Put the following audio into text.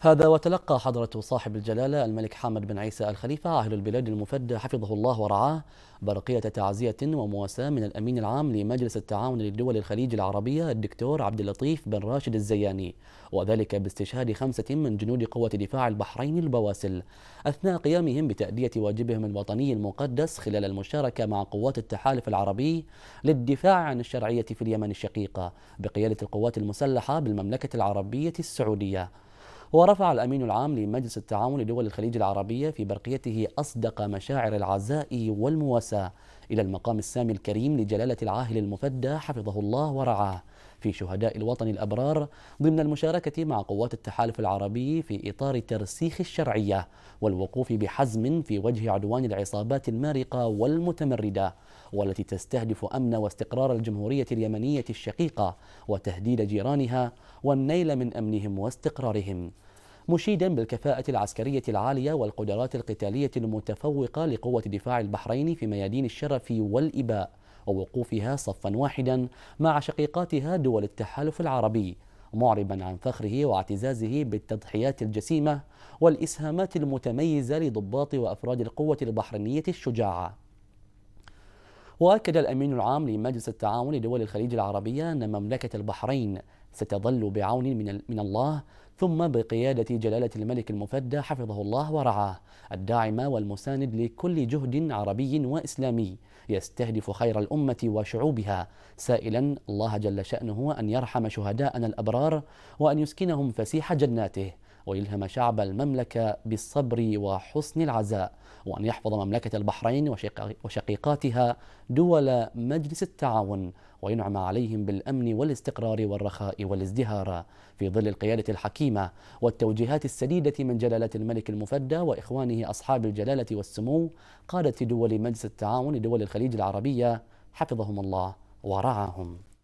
هذا وتلقى حضرة صاحب الجلالة الملك حامد بن عيسى الخليفة عاهل البلاد المفدى حفظه الله ورعاه برقية تعزية ومواساة من الأمين العام لمجلس التعاون للدول الخليج العربية الدكتور عبد اللطيف بن راشد الزياني وذلك باستشهاد خمسة من جنود قوة دفاع البحرين البواسل أثناء قيامهم بتأدية واجبهم الوطني المقدس خلال المشاركة مع قوات التحالف العربي للدفاع عن الشرعية في اليمن الشقيقة بقيادة القوات المسلحة بالمملكة العربية السعودية ورفع الأمين العام لمجلس التعاون لدول الخليج العربية في برقيته أصدق مشاعر العزاء والمواساة إلى المقام السامي الكريم لجلالة العاهل المفدى حفظه الله ورعاه في شهداء الوطن الأبرار ضمن المشاركة مع قوات التحالف العربي في إطار ترسيخ الشرعية والوقوف بحزم في وجه عدوان العصابات المارقة والمتمردة والتي تستهدف امن واستقرار الجمهوريه اليمنيه الشقيقه وتهديد جيرانها والنيل من امنهم واستقرارهم مشيدا بالكفاءة العسكرية العالية والقدرات القتالية المتفوقة لقوة دفاع البحرين في ميادين الشرف والإباء ووقوفها صفا واحدا مع شقيقاتها دول التحالف العربي معربا عن فخره واعتزازه بالتضحيات الجسيمة والإسهامات المتميزة لضباط وأفراد القوة البحرينية الشجاعة وأكد الأمين العام لمجلس التعاون لدول الخليج العربية أن مملكة البحرين ستظل بعون من, من الله ثم بقيادة جلالة الملك المفدى حفظه الله ورعاه الداعم والمساند لكل جهد عربي وإسلامي يستهدف خير الأمة وشعوبها سائلا الله جل شأنه أن يرحم شهداءنا الأبرار وأن يسكنهم فسيح جناته ويلهم شعب المملكة بالصبر وحسن العزاء وأن يحفظ مملكة البحرين وشقيقاتها دول مجلس التعاون وينعم عليهم بالأمن والاستقرار والرخاء والازدهار في ظل القيادة الحكيمة والتوجيهات السديدة من جلالة الملك المفدى وإخوانه أصحاب الجلالة والسمو قادة دول مجلس التعاون دول الخليج العربية حفظهم الله ورعاهم